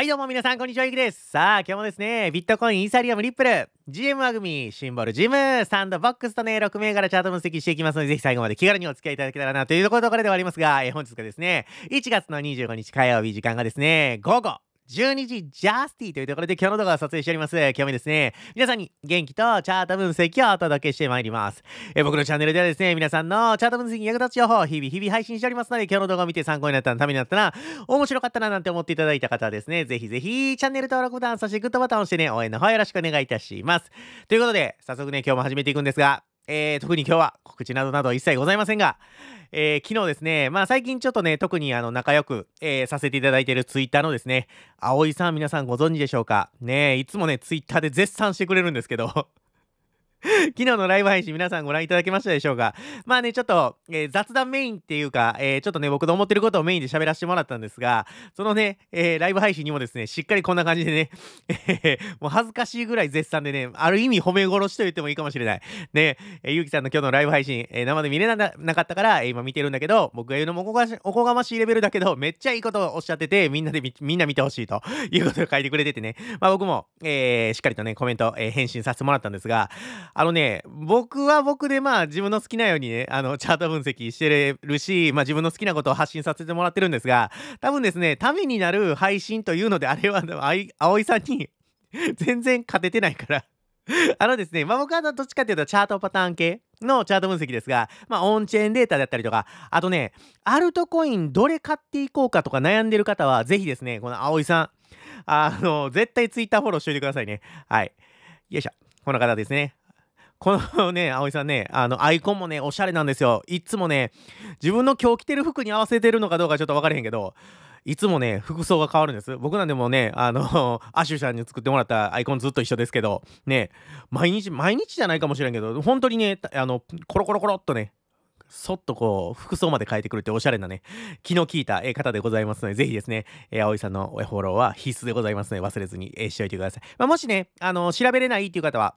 はいどうも皆さんこんにちはゆきですさあ今日もですねビットコインイーサリアムリップル GM 和組、シンボルジムサンドボックスとね6銘柄チャート分析していきますのでぜひ最後まで気軽にお付き合いいただけたらなというところではありますが、えー、本日がですね1月の25日火曜日時間がですね午後12時ジャスティというところで今日の動画を撮影しております。今日もですね、皆さんに元気とチャート分析をお届けしてまいります。え僕のチャンネルではですね、皆さんのチャート分析に役立つ情報を日々日々配信しておりますので、今日の動画を見て参考になったためになったな、面白かったななんて思っていただいた方はですね、ぜひぜひチャンネル登録ボタン、そしてグッドボタンを押してね、応援の方よろしくお願いいたします。ということで、早速ね、今日も始めていくんですが、えー、特に今日は告知などなど一切ございませんが、えー、昨日ですね、まあ最近ちょっとね、特にあの仲良く、えー、させていただいているツイッターのですね、葵さん皆さんご存知でしょうかねいつもね、ツイッターで絶賛してくれるんですけど 昨日のライブ配信皆さんご覧いただけましたでしょうかまあね、ちょっと、えー、雑談メインっていうか、えー、ちょっとね、僕の思ってることをメインで喋らせてもらったんですが、そのね、えー、ライブ配信にもですね、しっかりこんな感じでね、えもう恥ずかしいぐらい絶賛でね、ある意味褒め殺しと言ってもいいかもしれない。ね、えゆうきさんの今日のライブ配信、え生で見れなかったから、え今見てるんだけど、僕が言うのもおこがましいレベルだけど、めっちゃいいことをおっしゃってて、みんなでみんな見てほしいと いうことを書いてくれててね、まあ僕も、えしっかりとね、コメント、え返信させてもらったんですが、あのね、僕は僕でまあ自分の好きなようにね、あの、チャート分析してるし、まあ自分の好きなことを発信させてもらってるんですが、多分ですね、ためになる配信というので、あれは、あい、葵さんに 全然勝ててないからあのですね、まあ僕はどっちかっていうとチャートパターン系のチャート分析ですが、まあ、オンチェーンデータだったりとか、あとね、アルトコインどれ買っていこうかとか悩んでる方は、ぜひですね、この葵さん、あの、絶対ツイッターフォローしといてくださいね。はい。よいしょ。この方ですね。このね、葵さんね、あの、アイコンもね、おしゃれなんですよ。いつもね、自分の今日着てる服に合わせてるのかどうかちょっと分からへんけど、いつもね、服装が変わるんです。僕なんでもね、あの、アシュさんに作ってもらったアイコンずっと一緒ですけど、ね、毎日、毎日じゃないかもしれんけど、本当にね、あの、コロコロコロっとね、そっとこう、服装まで変えてくるっておしゃれなね、気の利いた方でございますので、ぜひですね、えー、葵さんのフォローは必須でございますので、忘れずに、えー、しておいてください。まあ、もしね、あの、調べれないっていう方は、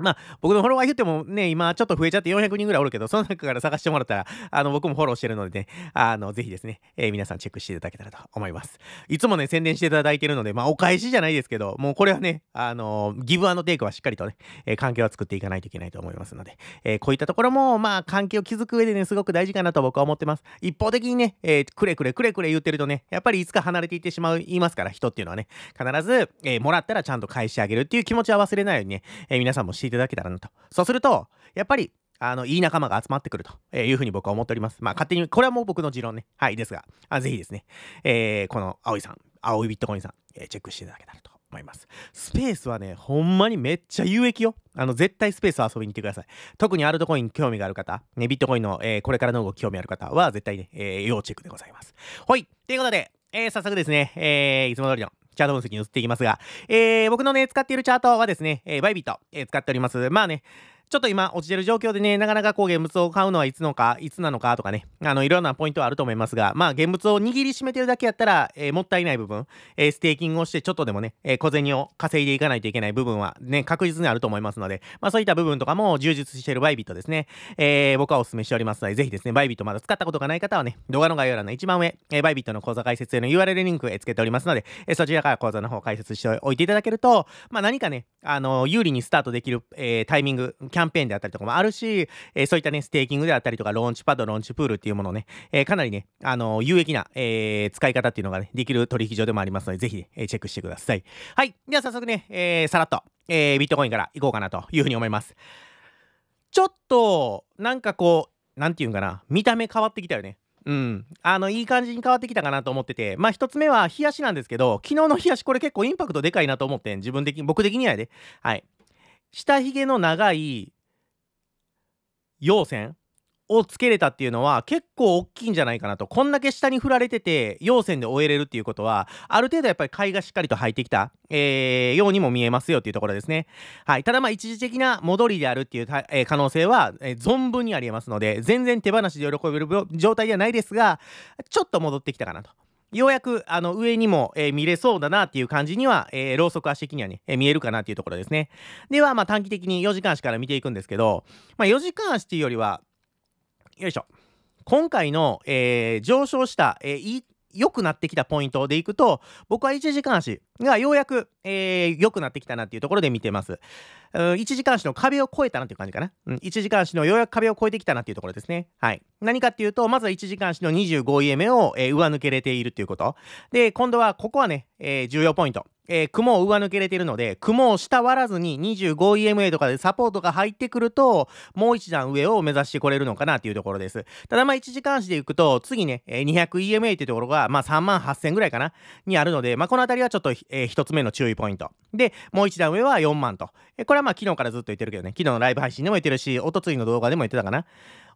まあ、僕のフォロワー言ってもね、今ちょっと増えちゃって400人ぐらいおるけど、その中から探してもらったら、あの、僕もフォローしてるのでね、あの、ぜひですね、えー、皆さんチェックしていただけたらと思います。いつもね、宣伝していただいてるので、まあ、お返しじゃないですけど、もうこれはね、あの、ギブアンドテイクはしっかりとね、えー、関係は作っていかないといけないと思いますので、えー、こういったところも、まあ、関係を築く上でね、すごく大事かなと僕は思ってます。一方的にね、えくれくれくれくれ言ってるとね、やっぱりいつか離れていってしまう、言いますから、人っていうのはね、必ず、えもらったらちゃんと返してあげるっていう気持ちは忘れないようにね、え皆さんもしいただけたらなと。そうすると、やっぱり、あの、いい仲間が集まってくるというふうに僕は思っております。まあ、勝手に、これはもう僕の持論ね。はい、ですが、あぜひですね、えー、この、いさん、青いビットコインさん、えー、チェックしていただけたらと思います。スペースはね、ほんまにめっちゃ有益よ。あの、絶対スペース遊びに行ってください。特にアルトコイン興味がある方、ね、ビットコインの、えー、これからの動き興味ある方は、絶対ね、えー、要チェックでございます。はい。ということで、えー、早速ですね、えー、いつも通りのチャート分析に移っていきますが、えー、僕のね、使っているチャートはですね、えー、バイビット、えー、使っております。まあね、ちょっと今落ちてる状況でね、なかなかこう現物を買うのはいつのか、いつなのかとかね、あの、いろんなポイントはあると思いますが、まあ現物を握りしめてるだけやったら、えー、もったいない部分、えー、ステーキングをしてちょっとでもね、えー、小銭を稼いでいかないといけない部分はね、確実にあると思いますので、まあそういった部分とかも充実してるバイビットですね、えー、僕はお勧めしておりますので、ぜひですね、バイビットまだ使ったことがない方はね、動画の概要欄の一番上、えー、バイビットの講座解説への URL リンクへつけておりますので、えー、そちらから講座の方解説しておいていただけると、まあ何かね、あの有利にスタートできる、えー、タイミング、キャンペーンであったりとかもあるし、えー、そういったね、ステーキングであったりとか、ローンチパッド、ローンチプールっていうものね、えー、かなりね、あの有益な、え使い方っていうのがね、できる取引所でもありますので、ぜひ、ね、えチェックしてください。はい。では早速ね、えさらっと、えビットコインからいこうかなというふうに思います。ちょっと、なんかこう、なんていうんかな、見た目変わってきたよね。うん、あのいい感じに変わってきたかなと思ってて、まあ1つ目は冷やしなんですけど、昨日の冷やし、これ結構インパクトでかいなと思ってん、自分的に、僕的にはねはい。下ひげの長い陽線をつけれたっていうのは結構大きいんじゃないかなとこんだけ下に振られてて陽線で終えれるっていうことはある程度やっぱり買いがしっかりと入ってきた、えー、ようにも見えますよっていうところですね、はい、ただまあ一時的な戻りであるっていう、えー、可能性は、えー、存分にありえますので全然手放しで喜べる状態ではないですがちょっと戻ってきたかなと。ようやくあの上にも、えー、見れそうだなっていう感じには、えー、ろうそく足的にはね、えー、見えるかなっていうところですね。では、まあ、短期的に4時間足から見ていくんですけど、まあ、4時間足っていうよりは、よいしょ。今回の、えー、上昇した、えー、良くなってきたポイントでいくと、僕は1時間足がようやく、えー、良くなってきたなっていうところで見てます。う1時間足の壁を越えたなっていう感じかな。うん、1時間足のようやく壁を越えてきたなっていうところですね。はい。何かっていうと、まずは1時間足の 25EM を、えー、上抜けれているということ。で、今度はここはね、えー、重要ポイント。えー、雲を上抜けれてるので、雲を下割らずに 25EMA とかでサポートが入ってくると、もう一段上を目指してこれるのかなというところです。ただまあ1時間足でいくと、次ね、200EMA っていうところが、まあ3万8000ぐらいかな、にあるので、まあこのあたりはちょっと、えー、1つ目の注意ポイント。で、もう一段上は4万と。えー、これはまあ昨日からずっと言ってるけどね、昨日のライブ配信でも言ってるし、おとついの動画でも言ってたかな。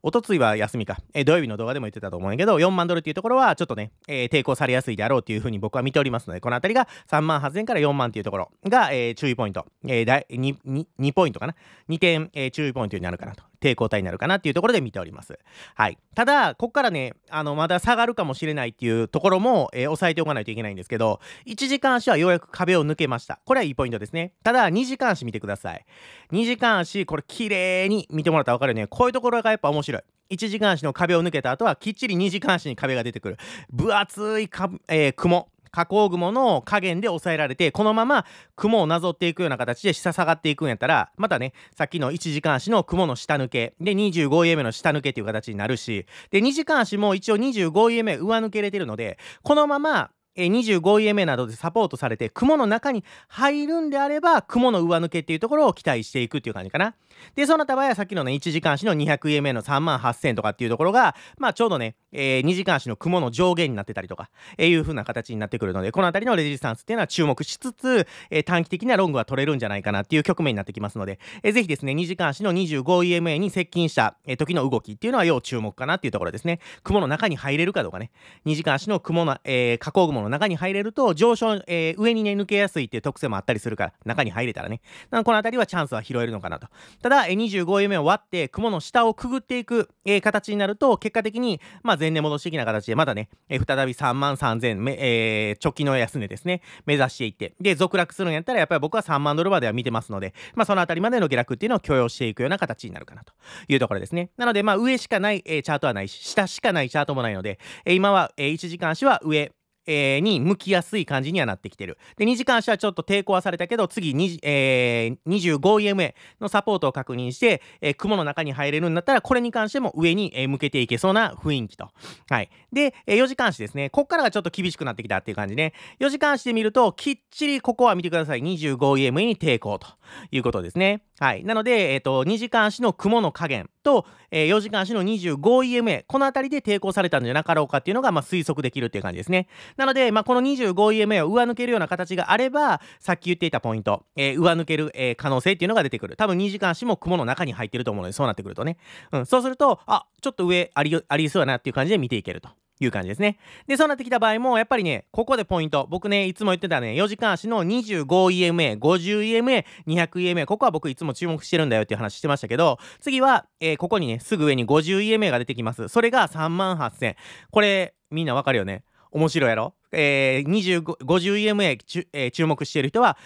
おとついは休みか、えー、土曜日の動画でも言ってたと思うんやけど、4万ドルっていうところはちょっとね、えー、抵抗されやすいであろうというふうに僕は見ておりますので、このあたりが3万8000から4万っていうところが、えー、注意ポイント、えー、2, 2, 2ポイントかな、2点、えー、注意ポイントになるかなと抵抗体になるかなっていうところで見ております。はい、ただ、ここからね、あのまだ下がるかもしれないっていうところも、えー、さえておかないといけないんですけど、1時間足はようやく壁を抜けました。これはいいポイントですね。ただ、2時間足見てください。2時間足、これ綺麗に見てもらったら分かるよね。こういうところがやっぱ面白い。1時間足の壁を抜けた後はきっちり2時間足に壁が出てくる分厚いか、えー、雲加工雲の加減で抑えられてこのまま雲をなぞっていくような形で下下がっていくんやったらまたねさっきの1時間足の雲の下抜けで 25EM の下抜けっていう形になるしで2時間足も一応 25EM 上抜けれてるのでこのまま2 5位 m a などでサポートされて雲の中に入るんであれば雲の上抜けっていうところを期待していくっていう感じかな。で、そうなった場合はさっきのね、1時間足の 200EMA の3万8000とかっていうところが、まあちょうどね、えー、2時間足の雲の上限になってたりとか、えー、いう風な形になってくるので、このあたりのレジスタンスっていうのは注目しつつ、えー、短期的なロングは取れるんじゃないかなっていう局面になってきますので、えー、ぜひですね、2時間足の 25EMA に接近した、時の動きっていうのは要注目かなっていうところですね。雲の中に入れるかどうかね、2時間足の雲の、えー、下降雲の中に入れると、上昇、えー、上にね、抜けやすいっていう特性もあったりするから、中に入れたらね。このあたりはチャンスは拾えるのかなと。ただだ2 5目を割って雲の下をくぐっていく、えー、形になると結果的に、まあ、前年戻し的な形でまたね、えー、再び3万3000、えー、直近の安値ですね目指していってで続落するんやったらやっぱり僕は3万ドルまでは見てますので、まあ、その辺りまでの下落っていうのを許容していくような形になるかなというところですねなのでまあ上しかない、えー、チャートはないし下しかないチャートもないので、えー、今は、えー、1時間足は上えー、に向きやすい感じにはなってきてる。で、2時間足はちょっと抵抗はされたけど、次、えー、25EMA のサポートを確認して、えー、雲の中に入れるんだったら、これに関しても上に、向けていけそうな雰囲気と。はい。で、4時間足ですね。こっからがちょっと厳しくなってきたっていう感じね。4時間足で見ると、きっちりここは見てください。25EMA に抵抗ということですね。はい。なので、えー、と、2時間足の雲の加減と、えー、4時間足の 25EMA、この辺りで抵抗されたんじゃなかろうかっていうのが、まあ、推測できるっていう感じですね。なので、まあ、この 25EMA を上抜けるような形があれば、さっき言っていたポイント、えー、上抜ける、えー、可能性っていうのが出てくる。多分2時間足も雲の中に入ってると思うので、そうなってくるとね。うん、そうすると、あ、ちょっと上あり、ありそうやなっていう感じで見ていけると。いう感じですね。で、そうなってきた場合も、やっぱりね、ここでポイント。僕ね、いつも言ってたね、4時間足の 25EMA、50EMA、200EMA、ここは僕いつも注目してるんだよっていう話してましたけど、次は、えー、ここにね、すぐ上に 50EMA が出てきます。それが3万8000。これ、みんなわかるよね。面白いやろえー、50 EMA、えー、注目してる人は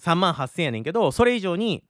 3万8000円やねんけどそれ以上に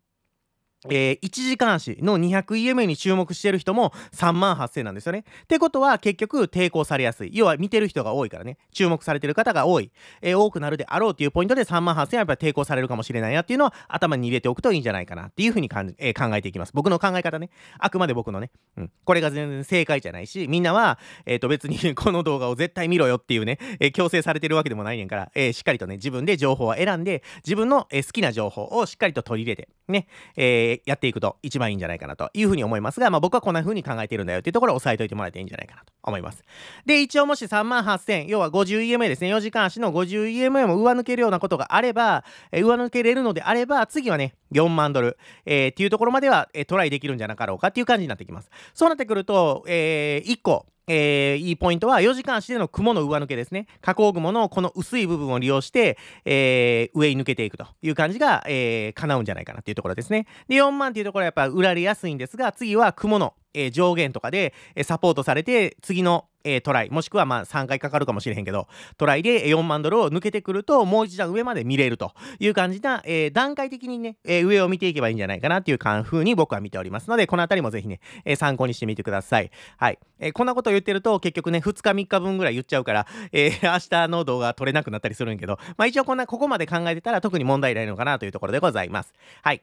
えー、1時間足の 200EMA に注目してる人も3万8000なんですよね。ってことは結局抵抗されやすい。要は見てる人が多いからね。注目されてる方が多い。えー、多くなるであろうというポイントで3万8000はやっぱり抵抗されるかもしれないなっていうのは頭に入れておくといいんじゃないかなっていうふうに感じ、えー、考えていきます。僕の考え方ね。あくまで僕のね。うん。これが全然正解じゃないし、みんなは、えっ、ー、と別に この動画を絶対見ろよっていうね、えー、強制されてるわけでもないねんから、えー、しっかりとね、自分で情報を選んで、自分の、えー、好きな情報をしっかりと取り入れて、ね、えー、やっていくと一番いいんじゃないかなというふうに思いますが、まあ、僕はこんなふうに考えてるんだよっていうところを押さえておいてもらえていいんじゃないかなと思います。で、一応もし3万8000、要は 50EMA ですね、4時間足の 50EMA も上抜けるようなことがあれば、えー、上抜けれるのであれば、次はね、4万ドル、えー、っていうところまでは、えー、トライできるんじゃなかろうかっていう感じになってきます。そうなってくると、えー、1個、えー、いいポイントは4時間足での雲の上抜けですね。加工雲のこの薄い部分を利用して、えー、上に抜けていくという感じが、えー、叶うんじゃないかなというところですね。で、4万というところはやっぱ売られやすいんですが、次は雲のえー、上限とかで、えサポートされて、次の、えー、トライ、もしくはまあ3回かかるかもしれへんけど、トライで4万ドルを抜けてくると、もう一段上まで見れるという感じな、えー、段階的にね、え上を見ていけばいいんじゃないかなっていう感風に僕は見ておりますので、この辺りもぜひね、え参考にしてみてください。はい。えこんなこと言ってると、結局ね、2日3日分ぐらい言っちゃうから、え明日の動画撮れなくなったりするんけど、まあ一応こんな、ここまで考えてたら特に問題ないのかなというところでございます。はい。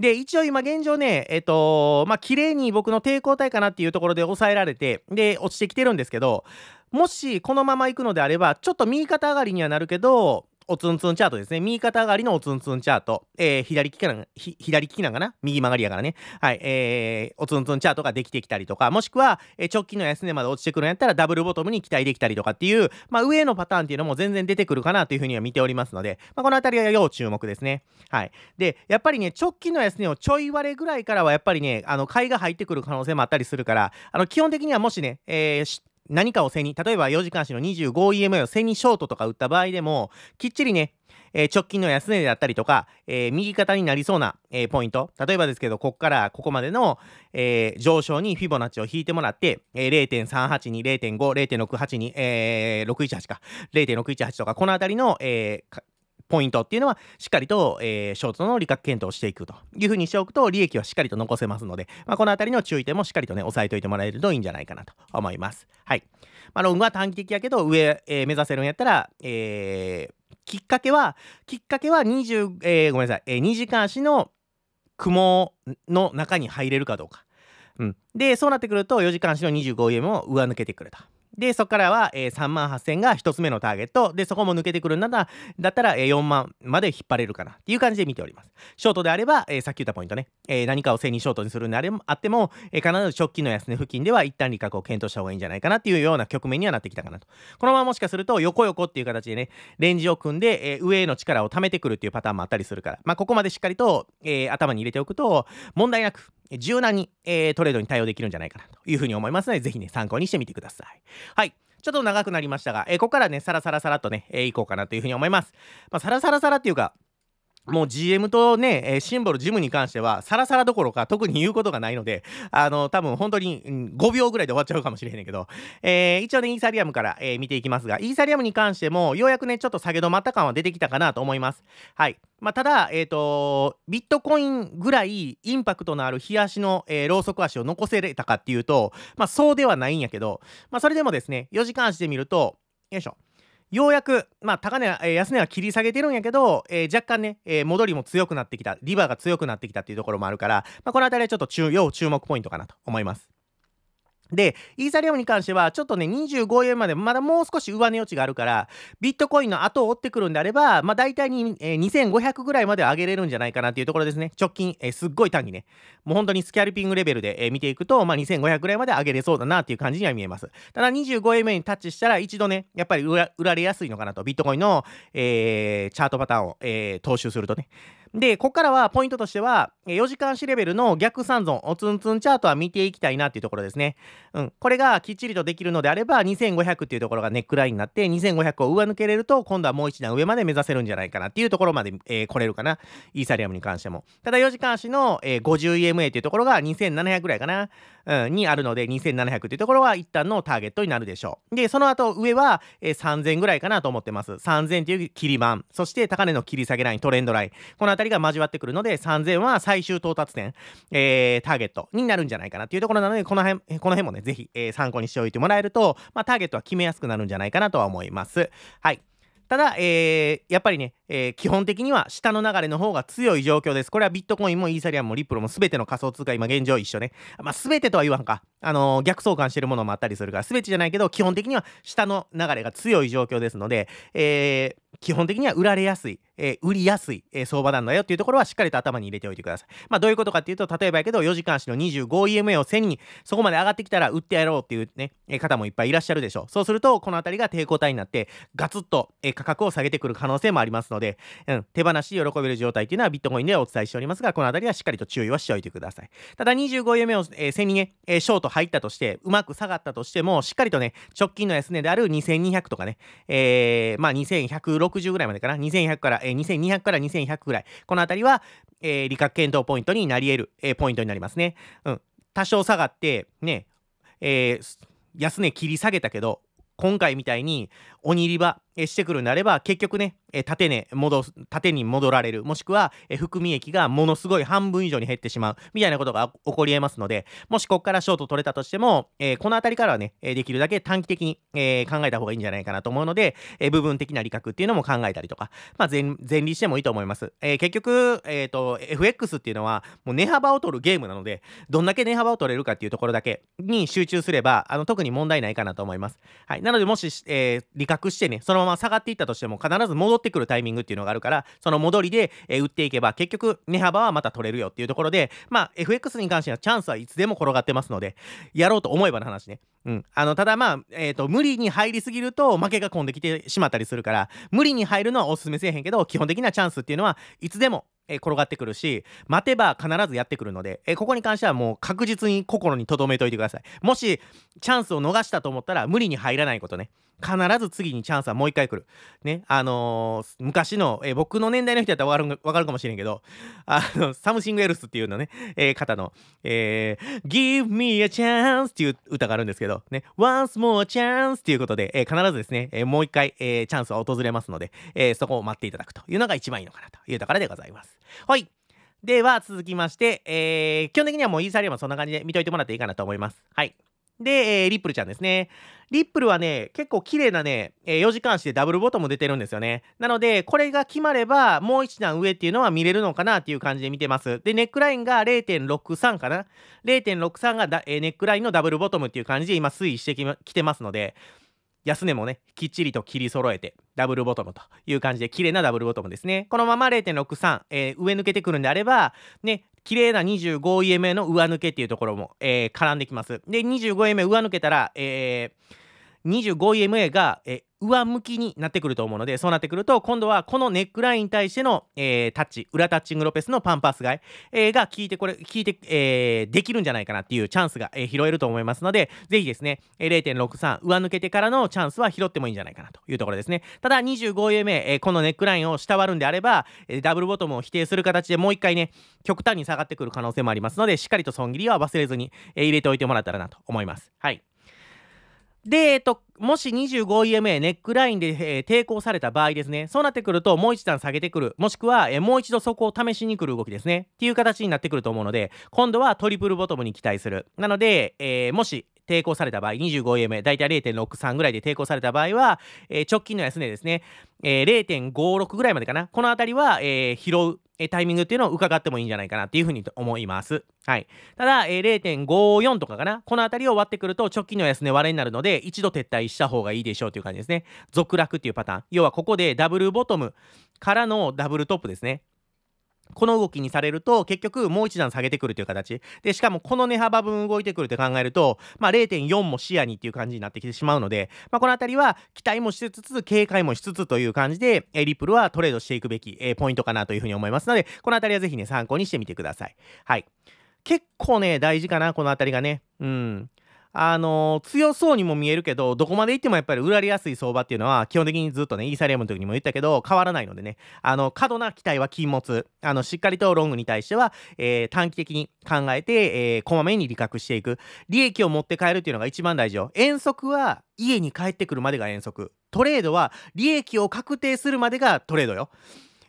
で、一応今現状ね、えっと、まあ、綺麗に僕の抵抗体かなっていうところで抑えられて、で、落ちてきてるんですけど、もしこのまま行くのであれば、ちょっと右肩上がりにはなるけど、おつんつんチャートですね。右肩上がりのおつんつんチャート。えー、左利きな、左利きなんかな右曲がりやからね。はい。えー、おつんつんチャートができてきたりとか、もしくは、えー、直近の安値まで落ちてくるんやったらダブルボトムに期待できたりとかっていう、まあ、上のパターンっていうのも全然出てくるかなというふうには見ておりますので、まあ、このあたりは要注目ですね。はい。で、やっぱりね、直近の安値をちょい割れぐらいからは、やっぱりね、あの、買いが入ってくる可能性もあったりするから、あの、基本的にはもしね、えー、何かを背に、例えば4時間足の 25EMA を背にショートとか打った場合でも、きっちりね、えー、直近の安値であったりとか、えー、右肩になりそうな、えー、ポイント、例えばですけど、ここからここまでの、え上昇にフィボナッチを引いてもらって、え0.382、0.5、0.682、えー、618か、0.618とか、このあたりの、えポイントっていうのはしっかりと、えー、ショートの利確検討していくというふうにしておくと利益はしっかりと残せますので、まあ、この辺りの注意点もしっかりとね押さえておいてもらえるといいんじゃないかなと思います。はい。まあ、ロングは短期的やけど上、えー、目指せるんやったら、えー、きっかけはきっかけは20、えー、ごめんなさい、えー、2時間足の雲の中に入れるかどうか。うん、でそうなってくると4時間足の2 5円も上抜けてくると。で、そこからは、えー、3万8000が1つ目のターゲット。で、そこも抜けてくるなら、だったら、えー、4万まで引っ張れるかなっていう感じで見ております。ショートであれば、えー、さっき言ったポイントね、え何かを正にショートにするんであれあっても、え必ず直近の安値付近では一旦利確を検討した方がいいんじゃないかなっていうような局面にはなってきたかなと。このままもしかすると、横横っていう形でね、レンジを組んで、え上への力を貯めてくるっていうパターンもあったりするから、まあ、ここまでしっかりと、え頭に入れておくと、問題なく、柔軟に、えー、トレードに対応できるんじゃないかなというふうに思いますので、ぜひね、参考にしてみてください。はい。ちょっと長くなりましたが、えー、ここからね、サラサラサラっとね、えー、いこうかなというふうに思います。まあ、サラサラサラっていうか、もう GM とね、シンボルジムに関しては、さらさらどころか特に言うことがないので、あの、多分本当に5秒ぐらいで終わっちゃうかもしれへんけど、えー、一応ね、イーサリアムから、えー、見ていきますが、イーサリアムに関しても、ようやくね、ちょっと下げ止まった感は出てきたかなと思います。はい。まあ、ただ、えっ、ー、と、ビットコインぐらいインパクトのある日足の、えー、ローソク足を残せれたかっていうと、まあ、そうではないんやけど、まあ、それでもですね、4時間足で見ると、よいしょ。ようやく、まあ、高値、えー、安値は切り下げてるんやけど、えー、若干ね、えー、戻りも強くなってきた、リバーが強くなってきたっていうところもあるから、まあ、この辺りはちょっと要注目ポイントかなと思います。で、イーサリアムに関しては、ちょっとね、25円まで、まだもう少し上値余地があるから、ビットコインの後を追ってくるんであれば、まあ大体に、えー、2500ぐらいまで上げれるんじゃないかなっていうところですね。直近、えー、すっごい単にね。もう本当にスキャルピングレベルで、えー、見ていくと、まあ2500ぐらいまで上げれそうだなっていう感じには見えます。ただ25円目にタッチしたら、一度ね、やっぱり売られやすいのかなと、ビットコインの、えー、チャートパターンを、えー、踏襲するとね。で、ここからはポイントとしては、4時間視レベルの逆三存、おつんつんチャートは見ていきたいなっていうところですね。うん。これがきっちりとできるのであれば、2500っていうところがネックラインになって、2500を上抜けれると、今度はもう一段上まで目指せるんじゃないかなっていうところまで、えー、来れるかな。イーサリアムに関しても。ただ、4時間足の、えー、50EMA っていうところが2700ぐらいかな。にあるので2700というところは一旦のターゲットになるでしょう。で、その後上は、えー、3000ぐらいかなと思ってます。3000という切り板、そして高値の切り下げライン、トレンドライン、この辺りが交わってくるので3000は最終到達点、えー、ターゲットになるんじゃないかなというところなので、この辺この辺もね、ぜひ、えー、参考にしておいてもらえると、まあ、ターゲットは決めやすくなるんじゃないかなとは思います。はい。ただ、えー、やっぱりね、えー、基本的には下の流れの方が強い状況です。これはビットコインもイーサリアムもリプロも全ての仮想通貨、今現状一緒ね。まあ、全てとは言わんか。あのー、逆相関してるものもあったりするから、全てじゃないけど、基本的には下の流れが強い状況ですので、えー、基本的には売られやすい、え売りやすい、え相場なんだよっていうところはしっかりと頭に入れておいてください。まあ、どういうことかっていうと、例えばやけど、4時間足の 25EMA を1000に、そこまで上がってきたら売ってやろうっていうね、え方もいっぱいいらっしゃるでしょう。そうすると、この辺りが抵抗体になって、ガツッと、えー、価格を下げてくる可能性もありますので、うん、手放し喜べる状態というのはビットコインではお伝えしておりますが、このあたりはしっかりと注意はしておいてください。ただ25円目を、えー、1000人ね、えー、ショート入ったとして、うまく下がったとしても、しっかりとね、直近の安値である2200とかね、えー、まあ2160ぐらいまでかな、2100から、えー、2200から2100ぐらい、このあたりは、えー、利確検討ポイントになり得る、えー、ポイントになりますね。うん。多少下がって、ね、えー、安値切り下げたけど、今回みたいに、鬼リバ、えしてくるんであれば結局ね、え縦ね戻す縦に戻られるもしくは、え含み益がものすごい半分以上に減ってしまうみたいなことが起こりえますのでもしここからショート取れたとしても、えこの辺りからはね、えできるだけ短期的に、え考えた方がいいんじゃないかなと思うので、え部分的な利確っていうのも考えたりとか、まあ、前利してもいいと思います、え結局、えー、と FX っていうのはもう値幅を取るゲームなのでどんだけ値幅を取れるかっていうところだけに集中すればあの特に問題ないかなと思います、はい、なのでもし、えー、利確してねそのまま下がっていったとしても必ず戻ってくるタイミングっていうのがあるからその戻りで、え売っていけば結局値幅はまた取れるよっていうところでまあ FX に関してはチャンスはいつでも転がってますのでやろうと思えばの話ね。うん、あのただまあ、えーと、無理に入りすぎると負けが込んできてしまったりするから無理に入るのはおすすめせえへんけど基本的なチャンスっていうのはいつでもえ転がってくるし、待てば必ずやってくるので、えここに関してはもう確実に心に留めておいてください。もし、チャンスを逃したと思ったら無理に入らないことね。必ず次にチャンスはもう一回来る。ね、あのー、昔の、えー、僕の年代の人やったらわかるかるかもしれんけど、あの、サムシングエルスっていうのね、えー、方の、えー、Give me a chance っていう歌があるんですけど、ね、Once more chance っていうことで、えー、必ずですね、えー、もう一回、えー、チャンスは訪れますので、えー、そこを待っていただくというのが一番いいのかなというところでございます。はい。では続きまして、えー、基本的にはもうイーサリアムはそんな感じで見といてもらっていいかなと思います。はい。で、えー、リップルちゃんですね。リップルはね、結構綺麗なね、えー、4時間足でダブルボトム出てるんですよね。なので、これが決まれば、もう一段上っていうのは見れるのかなっていう感じで見てます。で、ネックラインが0.63かな ?0.63 がだ、えー、ネックラインのダブルボトムっていう感じで今推移してき,、ま、きてますので、安値もね、きっちりと切り揃えて、ダブルボトムという感じで、綺麗なダブルボトムですね。このまま0.63、えー、上抜けてくるんであれば、ね、綺麗な 25EMA の上抜けっていうところも、えー、絡んできます。で、25EMA 上抜けたら、えー 25EMA が、え上向きになってくると思うのでそうなってくると今度はこのネックラインに対しての、えー、タッチ裏タッチングロペスのパンパス買い、えー、が効いてこれ効いて、えー、できるんじゃないかなっていうチャンスが、え拾えると思いますのでぜひですね0.63上抜けてからのチャンスは拾ってもいいんじゃないかなというところですねただ2 5 e m a えこのネックラインを下割るんであれば、えダブルボトムを否定する形でもう一回ね極端に下がってくる可能性もありますのでしっかりと損切りは忘れずに、え入れておいてもらったらなと思いますはいで、えっと、もし 25EMA ネックラインで、えー、抵抗された場合ですね、そうなってくるともう一段下げてくる、もしくは、えー、もう一度そこを試しに来る動きですね、っていう形になってくると思うので、今度はトリプルボトムに期待する。なので、えー、もし抵抗された場合、2 5目、だい大体0.63ぐらいで抵抗された場合は、えー、直近の安値ですね、えー、0.56ぐらいまでかな、このあたりは、えー、拾う。タイミングっていうのを伺ってもいいんじゃないかなっていうふうに思います。はい。ただ、0.54とかかな。この辺りを割ってくると、直近の安値割れになるので、一度撤退した方がいいでしょうという感じですね。続落っていうパターン。要は、ここでダブルボトムからのダブルトップですね。この動きにされると、結局もう一段下げてくるという形。で、しかもこの値幅分動いてくるって考えると、まあ0.4も視野にっていう感じになってきてしまうので、まあこのあたりは期待もしつつ、警戒もしつつという感じで、えリップルはトレードしていくべき、えポイントかなというふうに思いますので、このあたりはぜひね、参考にしてみてください。はい。結構ね、大事かな、このあたりがね。うん。あのー、強そうにも見えるけど、どこまで行ってもやっぱり売られやすい相場っていうのは、基本的にずっとね、イーサリアムの時にも言ったけど、変わらないのでね、あの、過度な期待は禁物。あの、しっかりとロングに対しては、えー、短期的に考えて、えー、こまめに利確していく。利益を持って帰るっていうのが一番大事よ。遠足は家に帰ってくるまでが遠足。トレードは利益を確定するまでがトレードよ。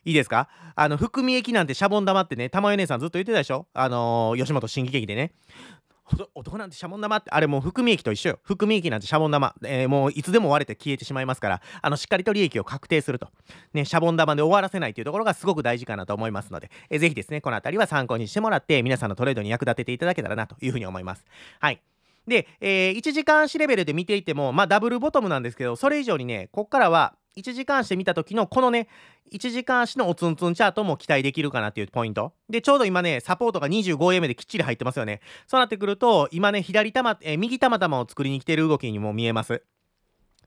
いいですかあの、含み益なんてシャボン玉ってね、玉よ姉さんずっと言ってたでしょあのー、吉本新喜劇でね。男なんてシャボン玉ってあれもう含み益と一緒よ含み益なんてシャボン玉、えー、もういつでも割れて消えてしまいますからあのしっかりと利益を確定すると、ね、シャボン玉で終わらせないというところがすごく大事かなと思いますので、えー、ぜひですねこの辺りは参考にしてもらって皆さんのトレードに役立てていただけたらなというふうに思いますはいで、えー、1時間足レベルで見ていてもまあダブルボトムなんですけどそれ以上にねこっからは1時間足見た時のこのね1時間足のおつんつんチャートも期待できるかなっていうポイントでちょうど今ねサポートが 25M できっちり入ってますよねそうなってくると今ね左玉、えー、右玉玉を作りに来てる動きにも見えます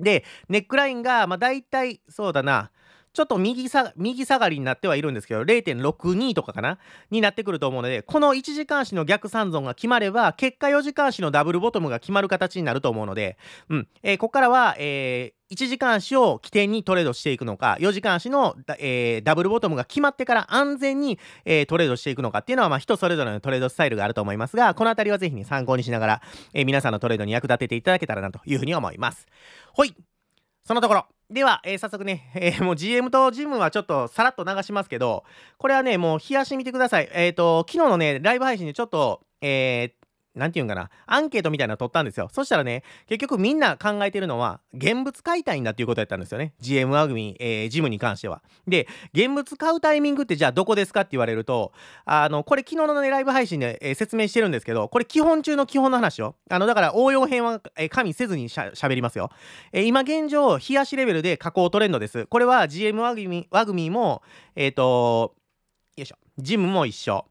でネックラインがまあ大体そうだなちょっと右右下がりになってはいるんですけど、0.62とかかなになってくると思うので、この1時間足の逆三存が決まれば、結果4時間足のダブルボトムが決まる形になると思うので、うん。えー、ここからは、えー、1時間足を起点にトレードしていくのか、4時間足の、えー、ダブルボトムが決まってから安全に、えー、トレードしていくのかっていうのは、まあ、人それぞれのトレードスタイルがあると思いますが、このあたりはぜひ、参考にしながら、えー、皆さんのトレードに役立てていただけたらなというふうに思います。ほいそのところでは、えー、早速ね、えー、もう GM とジムはちょっとさらっと流しますけど、これはね、もう冷やし見てください。えっ、ー、と、昨日のね、ライブ配信でちょっと、え何て言うんかな、アンケートみたいなの取ったんですよ。そしたらね、結局みんな考えてるのは、現物買いたいんだっていうことやったんですよね。GM アグミ、えー、ジムに関しては。で、現物買うタイミングってじゃあどこですかって言われると、あの、これ昨日のね、ライブ配信で、えー、説明してるんですけど、これ基本中の基本の話よ。あの、だから応用編は、えー、加味せずにしゃべりますよ。えー、今現状、冷やしレベルで加工トレンドです。これは GM ワグミワグミも、えっ、ー、と、よいしょ、ジムも一緒。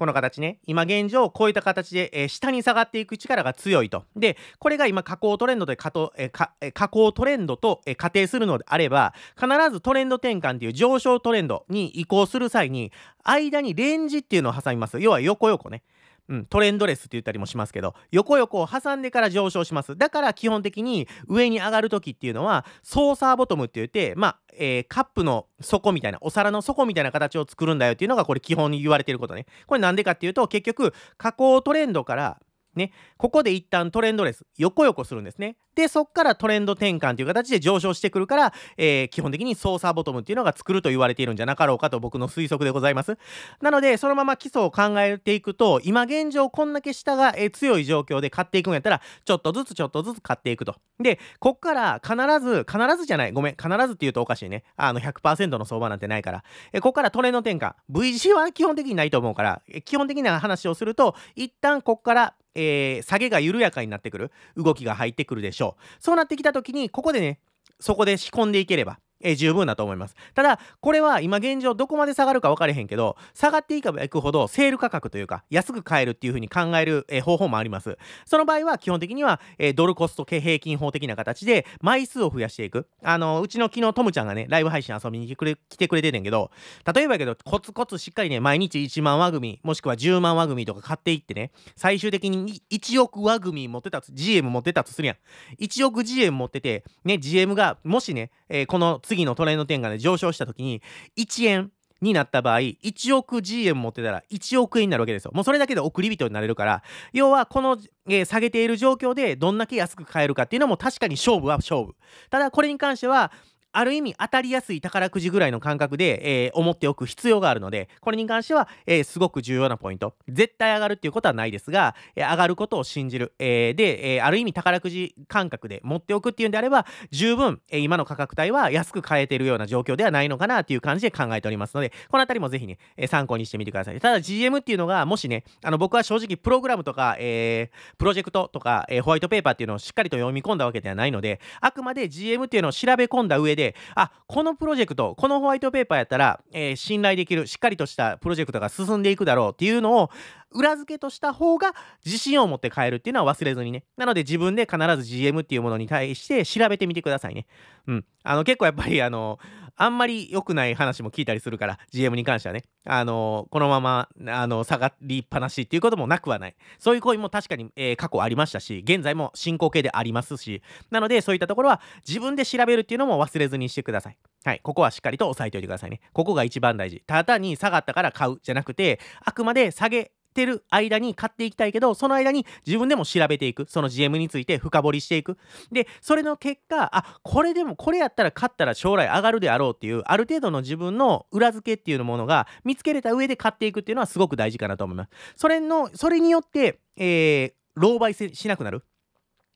この形ね、今現状、こういった形で、えー、下に下がっていく力が強いと。で、これが今、下降トレンドで下と、えー、えー、下降トレンドと、え仮定するのであれば、必ずトレンド転換という上昇トレンドに移行する際に、間にレンジっていうのを挟みます。要は横横ね。うん、トレンドレスって言ったりもしますけど横横を挟んでから上昇しますだから基本的に上に上がる時っていうのはソーサーボトムって言ってまあ、えー、カップの底みたいなお皿の底みたいな形を作るんだよっていうのがこれ基本に言われてることねこれなんでかっていうと結局下降トレンドからね、ここで一旦トレンドレス横横するんですねでそこからトレンド転換という形で上昇してくるから、えー、基本的にソーサーボトムっていうのが作ると言われているんじゃなかろうかと僕の推測でございますなのでそのまま基礎を考えていくと今現状こんだけ下が、えー、強い状況で買っていくんやったらちょっとずつちょっとずつ買っていくとでこっから必ず必ずじゃないごめん必ずって言うとおかしいねあの100%の相場なんてないから、えー、こっからトレンド転換 VG は基本的にないと思うから、えー、基本的な話をすると一旦こっからえー、下げが緩やかになってくる動きが入ってくるでしょうそうなってきた時にここでねそこで仕込んでいければえー、十分だと思います。ただ、これは今現状どこまで下がるか分かれへんけど、下がっていけばいくほどセール価格というか、安く買えるっていう風に考える、えー、方法もあります。その場合は基本的には、えー、ドルコスト平均法的な形で枚数を増やしていく。あの、うちの昨日トムちゃんがね、ライブ配信遊びに来てくれててんけど、例えばやけど、コツコツしっかりね、毎日1万話組、もしくは10万話組とか買っていってね、最終的に1億話組持ってた、GM 持ってたとするやん。1億 GM 持ってて、ね、GM がもしね、えー、この次のトレンド転が上昇した時に1円になった場合、1億 G 円持ってたら1億円になるわけですよ。もうそれだけで送り人になれるから、要はこの、えー、下げている状況でどんだけ安く買えるかっていうのも確かに勝負は勝負。ただこれに関しては、ある意味当たりやすい宝くじぐらいの感覚で、えー、思っておく必要があるので、これに関しては、えー、すごく重要なポイント。絶対上がるっていうことはないですが、えー、上がることを信じる。えで、えある意味宝くじ感覚で持っておくっていうんであれば、十分、え今の価格帯は安く買えてるような状況ではないのかなっていう感じで考えておりますので、このあたりもぜひね、え参考にしてみてください。ただ GM っていうのが、もしね、あの僕は正直プログラムとか、えプロジェクトとか、えホワイトペーパーっていうのをしっかりと読み込んだわけではないので、あくまで GM っていうのを調べ込んだ上で、で、あ、このプロジェクト、このホワイトペーパーやったら、えー、信頼できる、しっかりとしたプロジェクトが進んでいくだろうっていうのを、裏付けとした方が自信を持って変えるっていうのは忘れずにね。なので自分で必ず GM っていうものに対して調べてみてくださいね。うん。あの結構やっぱりあの、あんまり良くない話も聞いたりするから GM に関してはねあのこのままあの下がりっぱなしっていうこともなくはないそういう行為も確かに、えー、過去ありましたし現在も進行形でありますしなのでそういったところは自分で調べるっていうのも忘れずにしてくださいはいここはしっかりと押さえておいてくださいねここが一番大事ただに下がったから買うじゃなくてあくまで下げてる間に買っていきたいけど、その間に自分でも調べていく。その GM について深掘りしていく。で、それの結果、あ、これでも、これやったら買ったら将来上がるであろうっていう、ある程度の自分の裏付けっていうものが見つけれた上で買っていくっていうのはすごく大事かなと思います。それの、それによって、えー、狼狽しなくなる。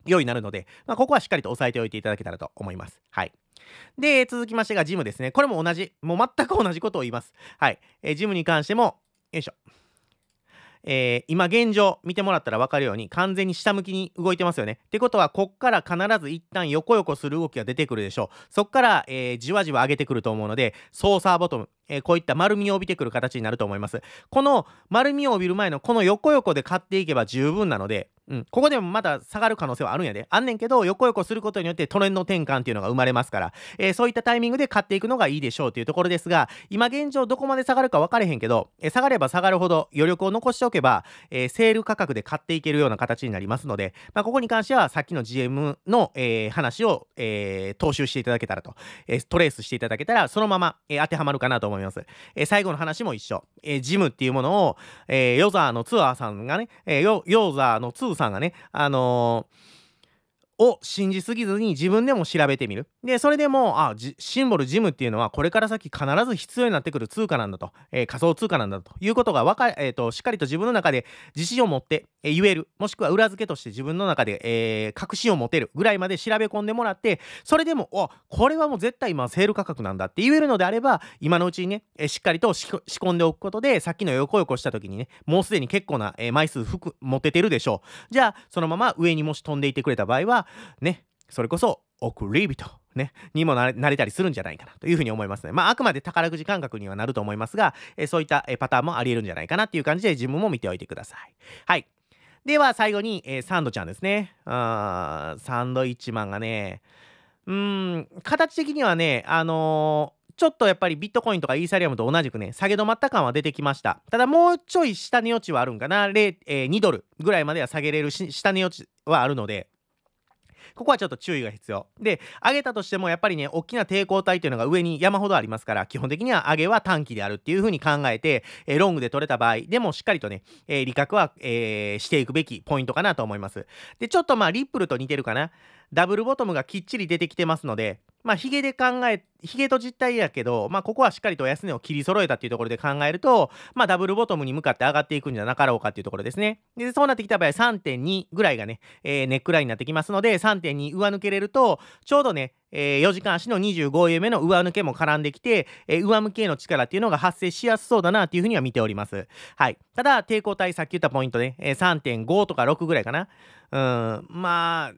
ようになるので、まあ、ここはしっかりと押さえておいていただけたらと思います。はい。で、続きましてが、ジムですね。これも同じ。もう全く同じことを言います。はい。えー、ジムに関しても、よいしょ。えー、今現状見てもらったら分かるように完全に下向きに動いてますよね。ってことはこっから必ず一旦横横する動きが出てくるでしょう。そっから、えー、じわじわ上げてくると思うのでソーサーボトム、えー、こういった丸みを帯びてくる形になると思います。この丸みを帯びる前のこの横横で買っていけば十分なのでうん、ここでもまだ下がる可能性はあるんやで。あんねんけど、横横することによってトレンド転換っていうのが生まれますから、えー、そういったタイミングで買っていくのがいいでしょうというところですが、今現状どこまで下がるか分かれへんけど、えー、下がれば下がるほど余力を残しておけば、えー、セール価格で買っていけるような形になりますので、まあ、ここに関してはさっきの GM の、え話を、え踏襲していただけたらと、えトレースしていただけたら、そのまま、え当てはまるかなと思います。え最後の話も一緒。えジムっていうものを、えヨザーのツアーさんがね、えヨザーのツアーさんがね、あのーを信じすぎずに自分でも調べてみる。で、それでも、あ、シンボルジムっていうのはこれから先必ず必要になってくる通貨なんだと、えー、仮想通貨なんだということがわか、えーと、しっかりと自分の中で自信を持って、えー、言える、もしくは裏付けとして自分の中で、えー、確信を持てるぐらいまで調べ込んでもらって、それでも、お、これはもう絶対今セール価格なんだって言えるのであれば、今のうちにね、えー、しっかりと仕込んでおくことで、さっきの横横した時にね、もうすでに結構な、え枚数服持ててるでしょう。じゃあ、そのまま上にもし飛んでいってくれた場合は、ね、それこそ送り人、ね、にもなれたりするんじゃないかなというふうに思いますね。まあ、あくまで宝くじ感覚にはなると思いますが、えそういった、えパターンもありえるんじゃないかなっていう感じで自分も見ておいてください。はい。では最後に、えサンドちゃんですね。あサンドイッチマンがね、うん、形的にはね、あのーちょっとやっぱりビットコインとかイーサリアムと同じくね、下げ止まった感は出てきました。ただもうちょい下値余地はあるんかな、えー、2ドルぐらいまでは下げれるし、下値余地はあるので、ここはちょっと注意が必要。で、上げたとしてもやっぱりね、大きな抵抗体というのが上に山ほどありますから、基本的には上げは短期であるっていう風に考えて、えー、ロングで取れた場合でもしっかりとね、えー、利確は、えー、していくべきポイントかなと思います。で、ちょっとまあ、リップルと似てるかな。ダブルボトムがきっちり出てきてますので、まあ、ヒゲで考え、ヒゲと実体やけど、まあ、ここはしっかりと安値を切り揃えたっていうところで考えると、まあ、ダブルボトムに向かって上がっていくんじゃなかろうかっていうところですね。で、そうなってきた場合、3.2ぐらいがね、えー、ネックラインになってきますので、3.2上抜けれると、ちょうどね、えー、4時間足の25円目の上抜けも絡んできて、えー、上向けの力っていうのが発生しやすそうだなっていうふうには見ております。はい。ただ、抵抗体、さっき言ったポイントね、えー、3.5とか6ぐらいかな。うん、まあ、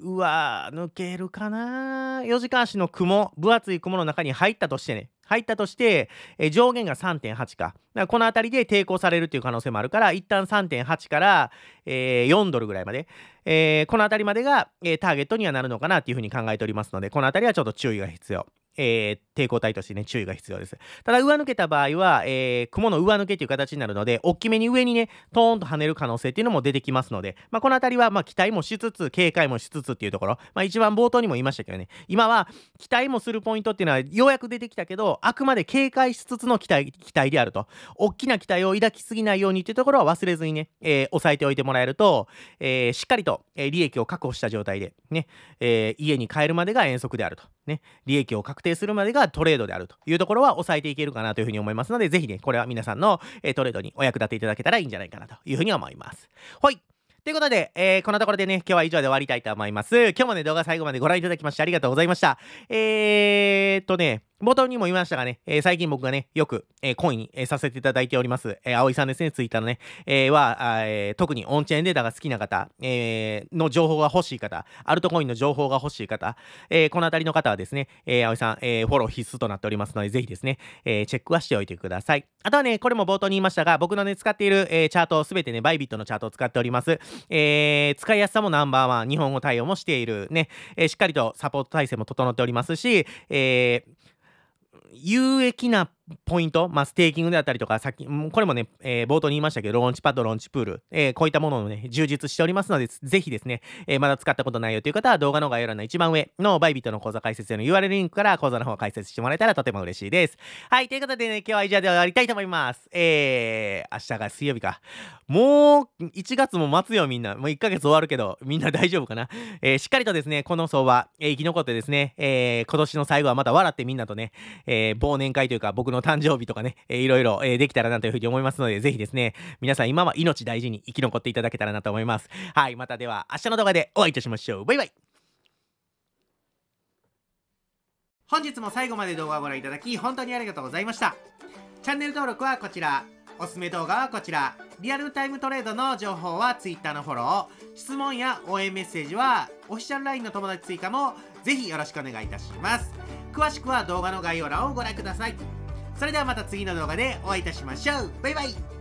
うわ抜けるかな4時間足の雲分厚い雲の中に入ったとしてね入ったとして、え上限が3.8かこの辺りで抵抗されるという可能性もあるから一旦3.8から、えー、4ドルぐらいまで、えー、この辺りまでが、えー、ターゲットにはなるのかなというふうに考えておりますのでこの辺りはちょっと注意が必要えー、っ抵抗体としてね、注意が必要です。ただ、上抜けた場合は、えー、雲の上抜けという形になるので、大きめに上にね、トーンと跳ねる可能性っていうのも出てきますので、まあ、この辺りは、まあ、期待もしつつ、警戒もしつつっていうところ、まあ、一番冒頭にも言いましたけどね、今は、期待もするポイントっていうのは、ようやく出てきたけど、あくまで警戒しつつの期待、期待であると。大きな期待を抱きすぎないようにっていうところは忘れずにね、えー、さえておいてもらえると、えー、しっかりと、え利益を確保した状態で、ね、え家に帰るまでが遠足であると。ね、利益を確定するまでがトレードであるというところは抑えていけるかなというふうに思いますので、ぜひね、これは皆さんの、えトレードにお役立ていただけたらいいんじゃないかなというふうに思います。はい。ということで、えー、このところでね、今日は以上で終わりたいと思います。今日もね、動画最後までご覧いただきましてありがとうございました。えーっとね、冒頭にも言いましたがね、えー、最近僕がね、よく、えー、コイン、えー、させていただいております、えー、葵さんですね、ツイッターのね、えー、は、えー、特にオンチェーンデータが好きな方、えー、の情報が欲しい方、アルトコインの情報が欲しい方、えー、このあたりの方はですね、えー、葵さん、えー、フォロー必須となっておりますので、ぜひですね、えー、チェックはしておいてください。あとはね、これも冒頭に言いましたが、僕のね、使っている、えー、チャート、すべてね、バイビットのチャートを使っております。えー、使いやすさもナンバーワン、日本語対応もしている、ね、えー、しっかりとサポート体制も整っておりますし、えー、有益なポイント、まあ、ステーキングであったりとか、さっき、これもね、えー、冒頭に言いましたけど、ローンチパッド、ローンチプール、えー、こういったものをね、充実しておりますので、ぜひですね、えー、まだ使ったことないよという方は、動画の概要欄の一番上のバイビットの講座解説への URL リンクから講座の方を解説してもらえたらとても嬉しいです。はい、ということでね、今日は以上で終わりたいと思います。えー、明日が水曜日か。もう、1月も待つよ、みんな。もう1ヶ月終わるけど、みんな大丈夫かな。えー、しっかりとですね、この相場、えー、生き残ってですね、えー、今年の最後はまた笑ってみんなとね、えー、忘年会というか、僕のの誕生日とかね、えー、いろいろ、えー、できたらなというふうに思いますので、ぜひですね、皆さん今は命大事に生き残っていただけたらなと思います。はい、またでは明日の動画でお会いいたしましょう。バイバイ本日も最後まで動画をご覧いただき、本当にありがとうございました。チャンネル登録はこちら。おすすめ動画はこちら。リアルタイムトレードの情報は Twitter のフォロー。質問や応援メッセージは、オフィシャル LINE の友達追加も、ぜひよろしくお願いいたします。詳しくは動画の概要欄をご覧ください。それではまた次の動画でお会いいたしましょうバイバイ